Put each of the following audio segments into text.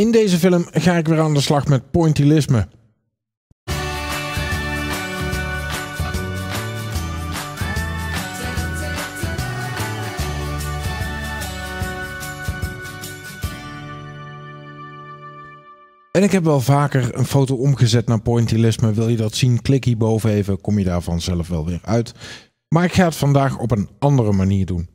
In deze film ga ik weer aan de slag met pointillisme. En ik heb wel vaker een foto omgezet naar pointillisme. Wil je dat zien? Klik hierboven even, kom je daar vanzelf wel weer uit. Maar ik ga het vandaag op een andere manier doen.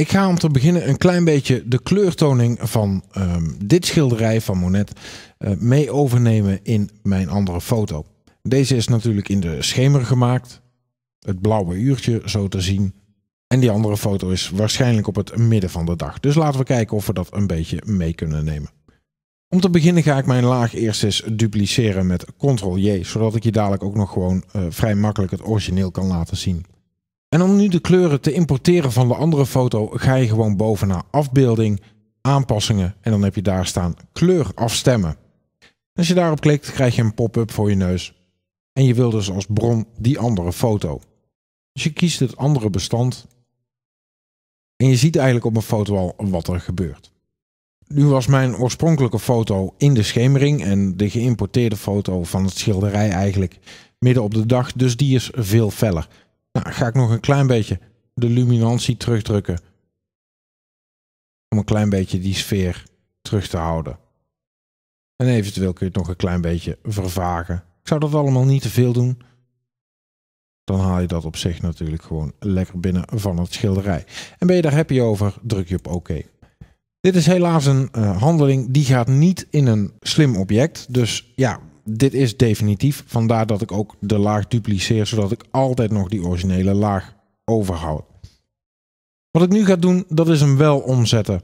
Ik ga om te beginnen een klein beetje de kleurtoning van ehm, dit schilderij van Monet eh, mee overnemen in mijn andere foto. Deze is natuurlijk in de schemer gemaakt, het blauwe uurtje zo te zien. En die andere foto is waarschijnlijk op het midden van de dag. Dus laten we kijken of we dat een beetje mee kunnen nemen. Om te beginnen ga ik mijn laag eerst eens dupliceren met Ctrl-J, zodat ik je dadelijk ook nog gewoon eh, vrij makkelijk het origineel kan laten zien. En om nu de kleuren te importeren van de andere foto ga je gewoon boven naar afbeelding, aanpassingen en dan heb je daar staan kleur afstemmen. Als je daarop klikt krijg je een pop-up voor je neus en je wil dus als bron die andere foto. Dus je kiest het andere bestand en je ziet eigenlijk op mijn foto al wat er gebeurt. Nu was mijn oorspronkelijke foto in de schemering en de geïmporteerde foto van het schilderij eigenlijk midden op de dag, dus die is veel feller. Nou, ga ik nog een klein beetje de luminantie terugdrukken. Om een klein beetje die sfeer terug te houden. En eventueel kun je het nog een klein beetje vervagen. Ik zou dat allemaal niet te veel doen. Dan haal je dat op zich natuurlijk gewoon lekker binnen van het schilderij. En ben je daar happy over, druk je op oké. Dit is helaas een eh, handeling die gaat niet in een slim object. Dus ja, dit is definitief. Vandaar dat ik ook de laag dupliceer, zodat ik altijd nog die originele laag overhoud. Wat ik nu ga doen, dat is hem wel omzetten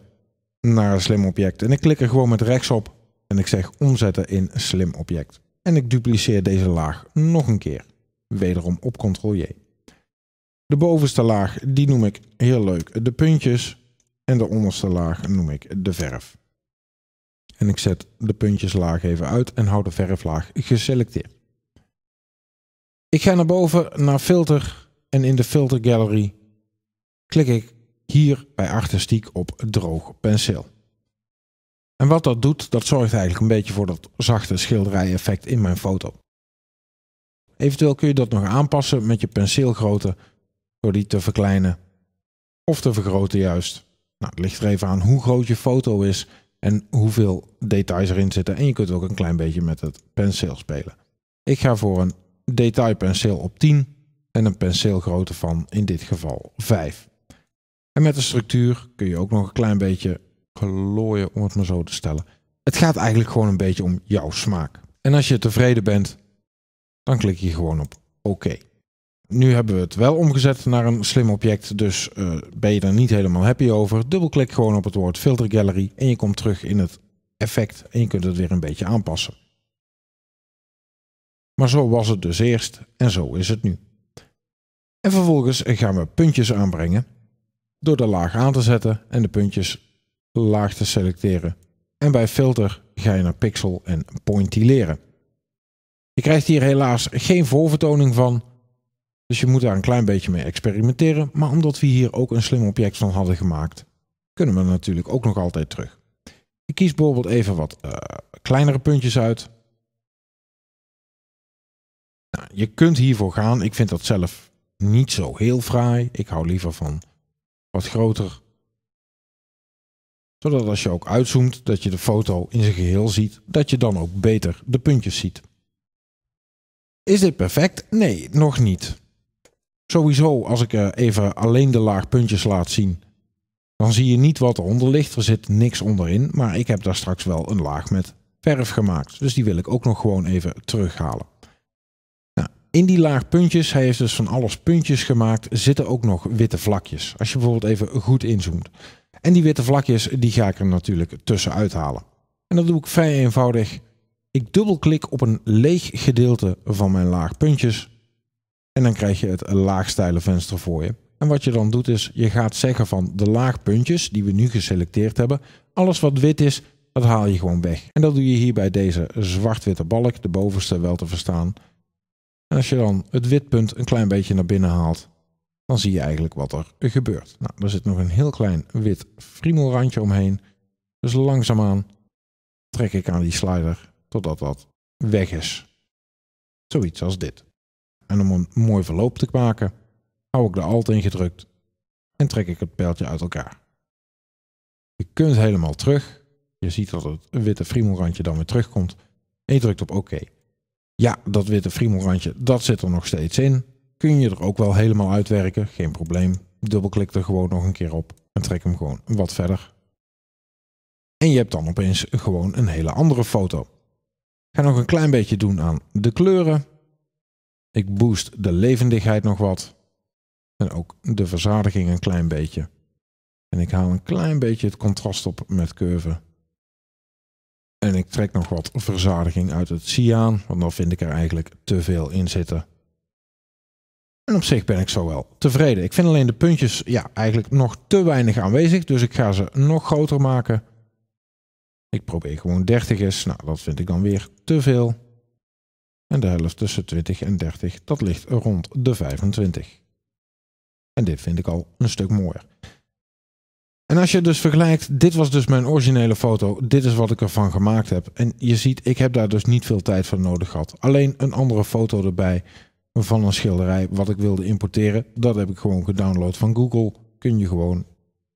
naar een slim object. En ik klik er gewoon met rechts op en ik zeg omzetten in slim object. En ik dupliceer deze laag nog een keer. Wederom op Ctrl-J. De bovenste laag, die noem ik heel leuk de puntjes. En de onderste laag noem ik de verf en ik zet de puntjeslaag even uit en hou de verflaag geselecteerd. Ik ga naar boven naar filter en in de filter gallery klik ik hier bij artistiek op droog penseel. En wat dat doet, dat zorgt eigenlijk een beetje voor dat zachte schilderij effect in mijn foto. Eventueel kun je dat nog aanpassen met je penseelgrootte door die te verkleinen of te vergroten juist. Nou, het ligt er even aan hoe groot je foto is en hoeveel details erin zitten. En je kunt ook een klein beetje met het penseel spelen. Ik ga voor een detailpenseel op 10 en een penseelgrootte van in dit geval 5. En met de structuur kun je ook nog een klein beetje klooien om het maar zo te stellen. Het gaat eigenlijk gewoon een beetje om jouw smaak. En als je tevreden bent, dan klik je gewoon op oké. Nu hebben we het wel omgezet naar een slim object, dus eh, ben je er niet helemaal happy over. Dubbelklik gewoon op het woord Filter Gallery en je komt terug in het effect en je kunt het weer een beetje aanpassen. Maar zo was het dus eerst en zo is het nu. En vervolgens gaan we puntjes aanbrengen door de laag aan te zetten en de puntjes laag te selecteren. En bij filter ga je naar pixel en pointilleren. Je krijgt hier helaas geen voorvertoning van, dus je moet daar een klein beetje mee experimenteren. Maar omdat we hier ook een slim object van hadden gemaakt, kunnen we natuurlijk ook nog altijd terug. Ik kies bijvoorbeeld even wat eh, kleinere puntjes uit. Nou, je kunt hiervoor gaan. Ik vind dat zelf niet zo heel fraai. Ik hou liever van wat groter. Zodat als je ook uitzoomt, dat je de foto in zijn geheel ziet. Dat je dan ook beter de puntjes ziet. Is dit perfect? Nee, nog niet. Sowieso, als ik eh, even alleen de laag puntjes laat zien, dan zie je niet wat eronder ligt. Er zit niks onderin, maar ik heb daar straks wel een laag met verf gemaakt. Dus die wil ik ook nog gewoon even terughalen. Nou, in die laag puntjes, hij heeft dus van alles puntjes gemaakt, zitten ook nog witte vlakjes. Als je bijvoorbeeld even goed inzoomt. En die witte vlakjes, die ga ik er natuurlijk tussen uithalen. En dat doe ik vrij eenvoudig. Ik dubbelklik op een leeg gedeelte van mijn laag puntjes en dan krijg je het venster voor je. En wat je dan doet is, je gaat zeggen van de laagpuntjes die we nu geselecteerd hebben, alles wat wit is, dat haal je gewoon weg. En dat doe je hier bij deze zwart-witte balk, de bovenste wel te verstaan. En als je dan het witpunt een klein beetje naar binnen haalt, dan zie je eigenlijk wat er gebeurt. Nou, er zit nog een heel klein wit friemelrandje omheen. Dus langzaamaan trek ik aan die slider totdat dat weg is. Zoiets als dit. En om een mooi verloop te maken, hou ik de alt ingedrukt en trek ik het pijltje uit elkaar. Je kunt helemaal terug. Je ziet dat het witte friemelrandje dan weer terugkomt. En je drukt op oké. OK. Ja, dat witte friemelrandje, dat zit er nog steeds in. Kun je er ook wel helemaal uitwerken, geen probleem. Dubbelklik er gewoon nog een keer op en trek hem gewoon wat verder. En je hebt dan opeens gewoon een hele andere foto. Ik ga nog een klein beetje doen aan de kleuren. Ik boost de levendigheid nog wat. En ook de verzadiging een klein beetje. En ik haal een klein beetje het contrast op met curve. En ik trek nog wat verzadiging uit het cyaan, want dan vind ik er eigenlijk te veel in zitten. En op zich ben ik zo wel tevreden. Ik vind alleen de puntjes ja, eigenlijk nog te weinig aanwezig, dus ik ga ze nog groter maken. Ik probeer gewoon 30 is, nou dat vind ik dan weer te veel en de helft tussen 20 en 30, dat ligt rond de 25. En dit vind ik al een stuk mooier. En als je dus vergelijkt, dit was dus mijn originele foto, dit is wat ik ervan gemaakt heb. En je ziet, ik heb daar dus niet veel tijd voor nodig gehad. Alleen een andere foto erbij van een schilderij wat ik wilde importeren. Dat heb ik gewoon gedownload van Google. Kun je gewoon,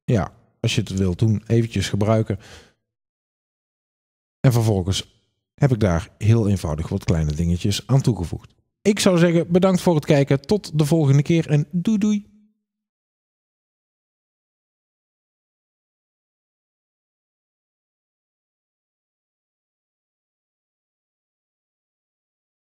ja, als je het wilt doen, eventjes gebruiken. En vervolgens heb ik daar heel eenvoudig wat kleine dingetjes aan toegevoegd. Ik zou zeggen bedankt voor het kijken. Tot de volgende keer en doei doei.